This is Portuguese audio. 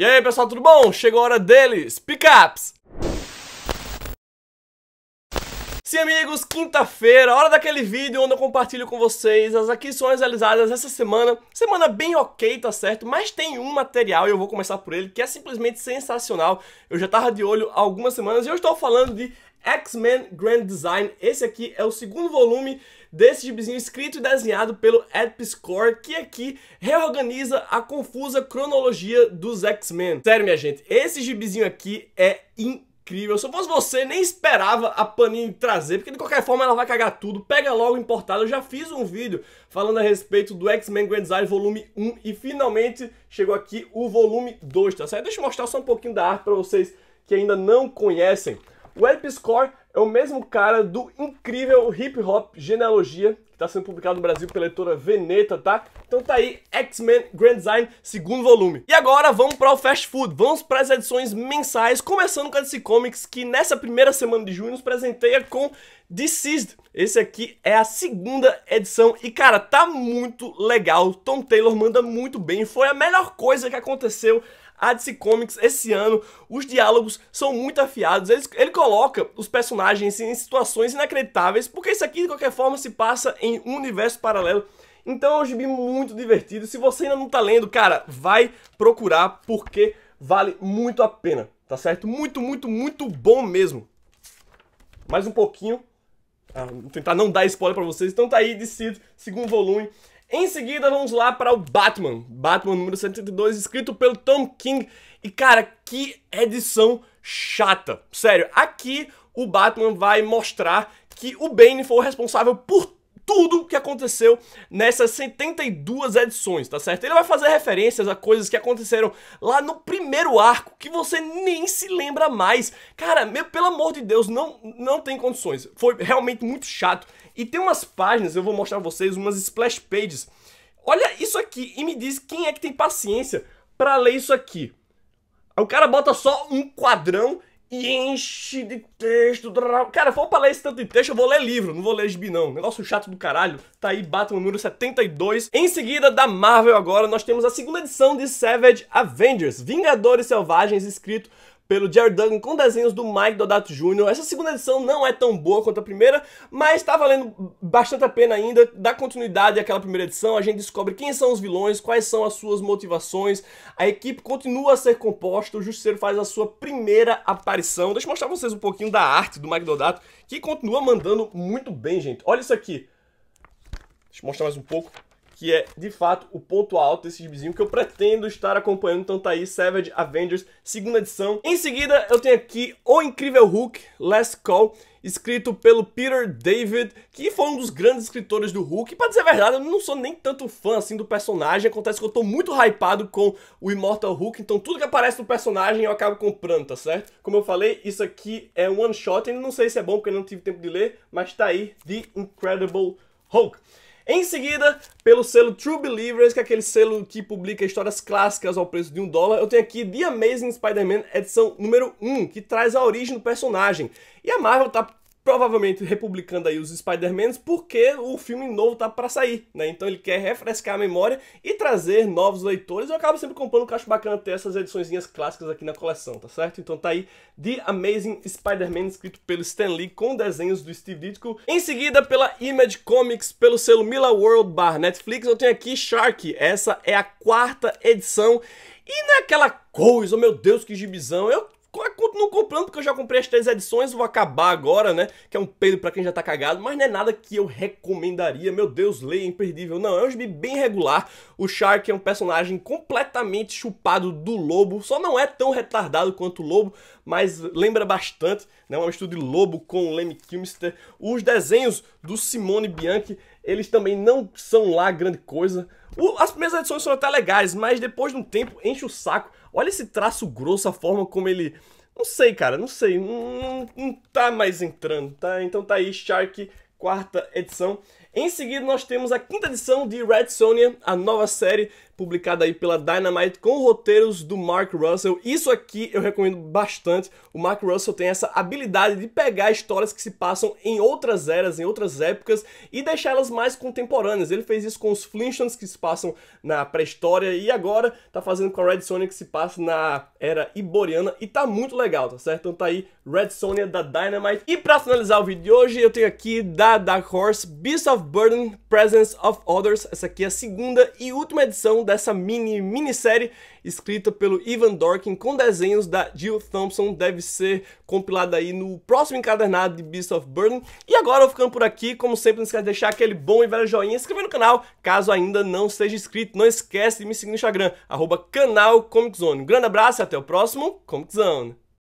E aí pessoal, tudo bom? Chegou a hora deles, pickups! Sim, amigos, quinta-feira, hora daquele vídeo onde eu compartilho com vocês as aquisições realizadas essa semana. Semana bem ok, tá certo? Mas tem um material, e eu vou começar por ele, que é simplesmente sensacional. Eu já tava de olho há algumas semanas e eu estou falando de X-Men Grand Design. Esse aqui é o segundo volume desse gibizinho escrito e desenhado pelo Ed Piscor, que aqui reorganiza a confusa cronologia dos X-Men. Sério, minha gente, esse gibizinho aqui é incrível incrível. Se eu fosse você, nem esperava a Panini trazer, porque de qualquer forma ela vai cagar tudo. Pega logo importado. Eu já fiz um vídeo falando a respeito do X-Men Grand Design volume 1 e finalmente chegou aqui o volume 2, tá certo? Deixa eu mostrar só um pouquinho da arte para vocês que ainda não conhecem. O Web Score é o mesmo cara do incrível Hip Hop Genealogia, que está sendo publicado no Brasil pela editora Veneta, tá? Então tá aí, X-Men Grand Design, segundo volume. E agora vamos para o fast food, vamos para as edições mensais, começando com a DC Comics, que nessa primeira semana de junho nos presenteia com Deceased. Esse aqui é a segunda edição e, cara, tá muito legal. Tom Taylor manda muito bem, foi a melhor coisa que aconteceu a DC Comics esse ano, os diálogos são muito afiados, ele, ele coloca os personagens personagens em situações inacreditáveis, porque isso aqui de qualquer forma se passa em um universo paralelo. Então é um gibi muito divertido. Se você ainda não tá lendo, cara, vai procurar porque vale muito a pena, tá certo? Muito, muito, muito bom mesmo. Mais um pouquinho. Ah, vou tentar não dar spoiler para vocês. Então tá aí, decido, segundo volume. Em seguida, vamos lá para o Batman. Batman número 72, escrito pelo Tom King. E, cara, que edição chata. Sério, aqui o Batman vai mostrar que o Bane foi o responsável por tudo que aconteceu nessas 72 edições, tá certo? Ele vai fazer referências a coisas que aconteceram lá no primeiro arco que você nem se lembra mais. Cara, meu, pelo amor de Deus, não, não tem condições. Foi realmente muito chato. E tem umas páginas, eu vou mostrar pra vocês, umas splash pages. Olha isso aqui e me diz quem é que tem paciência para ler isso aqui. O cara bota só um quadrão e enche de texto. Cara, vou falar esse tanto de texto, eu vou ler livro, não vou ler gibi não. Negócio chato do caralho. Tá aí Batman número 72. Em seguida, da Marvel agora, nós temos a segunda edição de Savage Avengers, Vingadores Selvagens, escrito pelo Jared Duggan com desenhos do Mike Dodato Jr. Essa segunda edição não é tão boa quanto a primeira, mas tá valendo bastante a pena ainda, dá continuidade àquela primeira edição, a gente descobre quem são os vilões, quais são as suas motivações, a equipe continua a ser composta, o Justiceiro faz a sua primeira aparição. Deixa eu mostrar pra vocês um pouquinho da arte do Mike Dodato, que continua mandando muito bem, gente. Olha isso aqui. Deixa eu mostrar mais um pouco que é de fato o ponto alto desse gibizinho que eu pretendo estar acompanhando. Então tá aí Savage Avengers, segunda edição. Em seguida, eu tenho aqui O Incrível Hulk, Last Call, escrito pelo Peter David, que foi um dos grandes escritores do Hulk. E pra dizer a verdade, eu não sou nem tanto fã assim do personagem. Acontece que eu tô muito hypado com o Immortal Hulk, então tudo que aparece do personagem eu acabo comprando, tá certo? Como eu falei, isso aqui é um one shot, e não sei se é bom porque eu não tive tempo de ler, mas tá aí The Incredible Hulk. Em seguida, pelo selo True Believers, que é aquele selo que publica histórias clássicas ao preço de um dólar, eu tenho aqui The Amazing Spider-Man, edição número 1, que traz a origem do personagem. E a Marvel tá provavelmente republicando aí os Spider-Mans, porque o filme novo tá para sair, né? Então ele quer refrescar a memória e trazer novos leitores. Eu acabo sempre comprando, que acho bacana ter essas ediçõezinhas clássicas aqui na coleção, tá certo? Então tá aí The Amazing Spider-Man, escrito pelo Stan Lee, com desenhos do Steve Ditko. Em seguida, pela Image Comics, pelo selo Mila World Bar Netflix, eu tenho aqui Shark. Essa é a quarta edição. E naquela coisa, meu Deus, que gibizão, eu continuo comprando porque eu já comprei as três edições, vou acabar agora, né? Que é um peido para quem já tá cagado, mas não é nada que eu recomendaria. Meu Deus, leia, é imperdível. Não, é um gibi bem regular. O Shark é um personagem completamente chupado do lobo, só não é tão retardado quanto o lobo, mas lembra bastante, né? um estudo de lobo com o Lemmy Kilmister. Os desenhos do Simone Bianchi, eles também não são lá grande coisa. as primeiras edições são até legais, mas depois de um tempo enche o saco. Olha esse traço grosso, a forma como ele não sei, cara, não sei. Não, não tá mais entrando, tá? Então tá aí Shark, quarta edição. Em seguida, nós temos a quinta edição de Red Sonia, a nova série publicada aí pela Dynamite com roteiros do Mark Russell. Isso aqui eu recomendo bastante. O Mark Russell tem essa habilidade de pegar histórias que se passam em outras eras, em outras épocas e deixá-las mais contemporâneas. Ele fez isso com os Flintstones que se passam na pré-história e agora tá fazendo com a Red Sonja que se passa na era iboriana e tá muito legal, tá certo? Então tá aí Red Sonja da Dynamite. E para finalizar o vídeo de hoje, eu tenho aqui da Dark Horse Beast of Burden Presence of Others. Essa aqui é a segunda e última edição dessa mini minissérie escrita pelo Ivan Dorkin com desenhos da Jill Thompson, deve ser compilada aí no próximo encadernado de Beast of Burden. E agora eu ficando por aqui, como sempre, não esquece de deixar aquele bom e velho joinha, inscrever no canal, caso ainda não seja inscrito. Não esquece de me seguir no Instagram, arroba canal Comic Zone. Um grande abraço e até o próximo Comic Zone.